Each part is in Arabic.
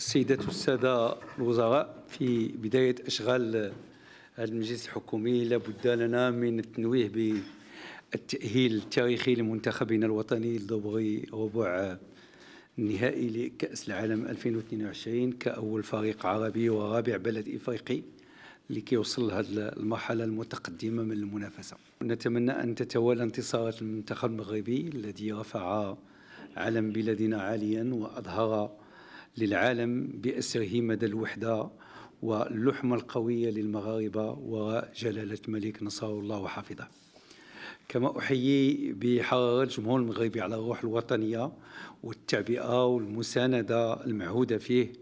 السيدات والسادة الوزراء في بداية أشغال هذا المجلس الحكومي لابد لنا من التنويه بالتأهيل التاريخي لمنتخبنا الوطني لدوري ربع النهائي لكأس العالم 2022 كأول فريق عربي ورابع بلد إفريقي لكي يوصل لهذه المرحله المتقدمه من المنافسه نتمنى ان تتوالى انتصارات المنتخب المغربي الذي رفع علم بلادنا عاليا واظهر للعالم بأسره مدى الوحدة واللحمة القوية للمغاربة وجلالة الملك نصره الله وحفظه كما أحيي بحرارة الجمهور المغربي على الروح الوطنية والتعبئة والمساندة المعهودة فيه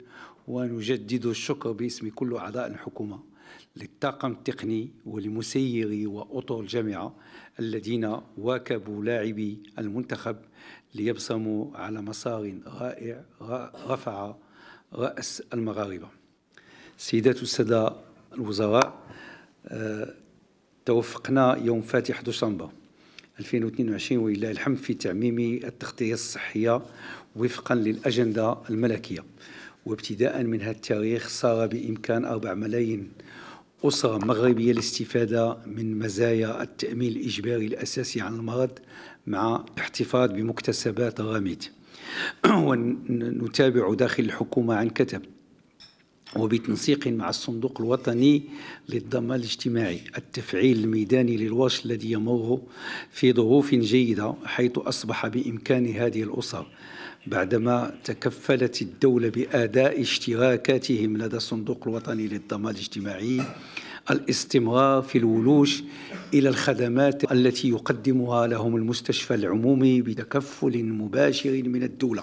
ونجدد الشكر باسم كل أعضاء الحكومة للطاقم التقني ولمسيري وأطر الجامعة الذين واكبوا لاعبي المنتخب ليبصموا على مسار رائع رفع رأس المغاربة سيدات السادة الوزراء آه، توفقنا يوم فاتح دشنبه 2022 ولله الحمد في تعميم التغطية الصحية وفقا للأجندة الملكية وابتداء من هذا التاريخ صار بإمكان 4 ملايين أسرة مغربية الاستفادة من مزايا التأمين الإجباري الأساسي عن المرض مع احتفاظ بمكتسبات راميد ونتابع داخل الحكومة عن كتب وبتنسيق مع الصندوق الوطني للضمان الاجتماعي التفعيل الميداني للورش الذي يمر في ظروف جيدة حيث أصبح بإمكان هذه الأسر بعدما تكفلت الدولة بأداء اشتراكاتهم لدى الصندوق الوطني للضمان الاجتماعي الاستمرار في الولوش إلى الخدمات التي يقدمها لهم المستشفى العمومي بتكفل مباشر من الدولة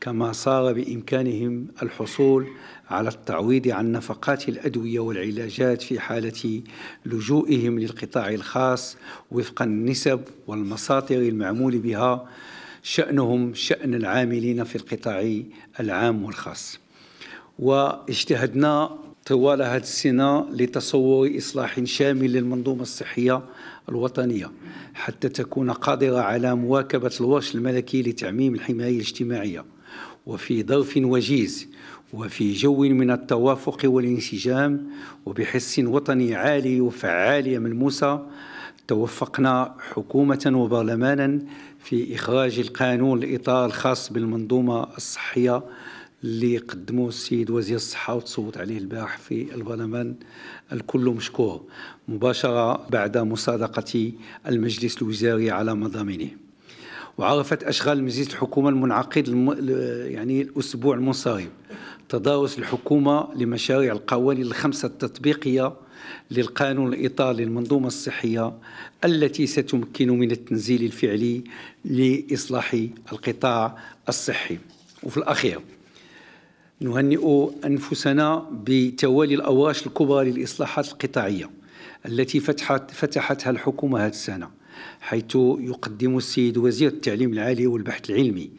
كما صار بإمكانهم الحصول على التعويض عن نفقات الأدوية والعلاجات في حالة لجوئهم للقطاع الخاص وفق النسب والمساطر المعمول بها شأنهم شأن العاملين في القطاع العام والخاص واجتهدنا طوال هذه السنة لتصور إصلاح شامل للمنظومة الصحية الوطنية حتى تكون قادرة على مواكبة الورش الملكي لتعميم الحماية الاجتماعية وفي ظرف وجيز وفي جو من التوافق والانسجام وبحس وطني عالي وفعالية ملموسة توفقنا حكومة وبرلمانا في إخراج القانون الإطار الخاص بالمنظومة الصحية اللي قدموه السيد وزير الصحة وتصوت عليه البارح في البرلمان الكل مشكور مباشرة بعد مصادقة المجلس الوزاري على مضامينه وعرفت أشغال مجلس الحكومة المنعقد الم... يعني الأسبوع المنصرم تدارس الحكومة لمشاريع القوانين الخمسة التطبيقية للقانون الإيطالي للمنظومة الصحية التي ستمكن من التنزيل الفعلي لإصلاح القطاع الصحي وفي الأخير نهنئ أنفسنا بتوالي الأواش الكبرى للإصلاحات القطاعية التي فتحت فتحتها الحكومة هذه السنة حيث يقدم السيد وزير التعليم العالي والبحث العلمي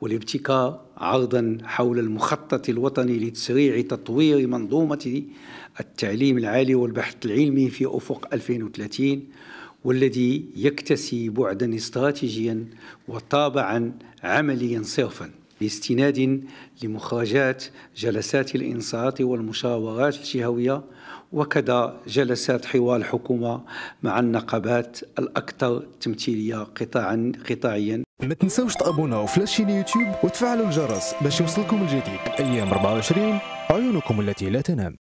والابتكار عرضا حول المخطط الوطني لتسريع تطوير منظومة التعليم العالي والبحث العلمي في أفق 2030 والذي يكتسي بعدا استراتيجيا وطابعا عمليا صرفا باستناد لمخرجات جلسات الإنصات والمشاورات الجهوية وكذا جلسات حوار الحكومة مع النقابات الأكثر تمثيلية قطاعا قطاعيا ما تنساوش تابوناو في لاشين يوتيوب وتفعلوا الجرس باش يوصلكم الجديد أيام 24 عيونكم التي لا تنام